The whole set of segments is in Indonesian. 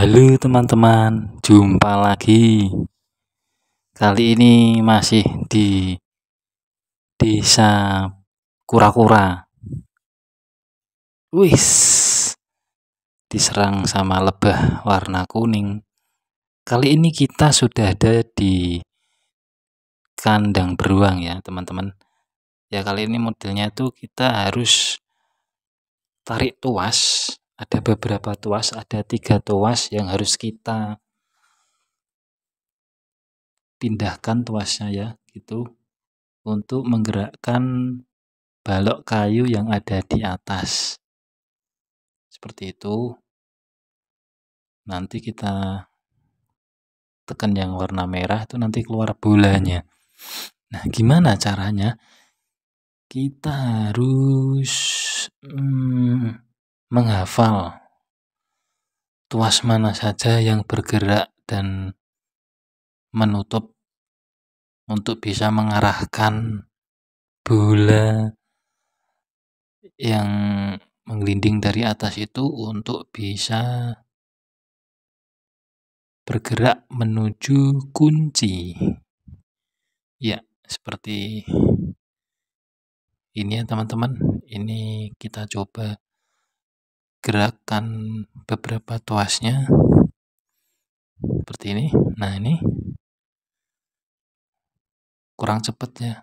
Halo teman-teman, jumpa lagi. Kali ini masih di Desa Kura-kura. Wis. Diserang sama lebah warna kuning. Kali ini kita sudah ada di kandang beruang ya, teman-teman. Ya kali ini modelnya itu kita harus tarik tuas ada beberapa tuas, ada tiga tuas yang harus kita pindahkan tuasnya ya, gitu, untuk menggerakkan balok kayu yang ada di atas. Seperti itu. Nanti kita tekan yang warna merah itu nanti keluar bolanya. Nah, gimana caranya? Kita harus menghafal tuas mana saja yang bergerak dan menutup untuk bisa mengarahkan bola yang menggelinding dari atas itu untuk bisa bergerak menuju kunci. Ya, seperti ini ya teman-teman. Ini kita coba gerakan beberapa tuasnya seperti ini nah ini kurang cepat ya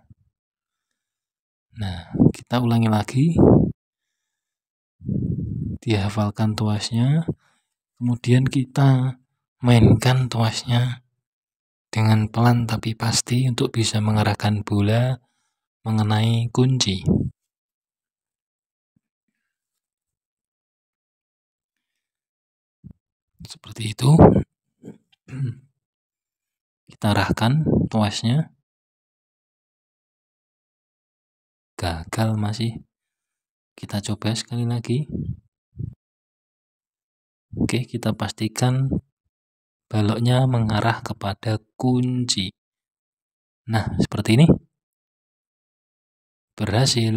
nah kita ulangi lagi dihafalkan tuasnya kemudian kita mainkan tuasnya dengan pelan tapi pasti untuk bisa mengarahkan bola mengenai kunci seperti itu kita arahkan tuasnya gagal masih kita coba sekali lagi oke kita pastikan baloknya mengarah kepada kunci nah seperti ini berhasil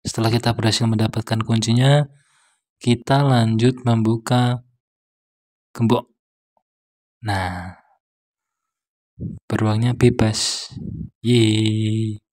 setelah kita berhasil mendapatkan kuncinya kita lanjut membuka gembok. Nah, beruangnya bebas. Yeay.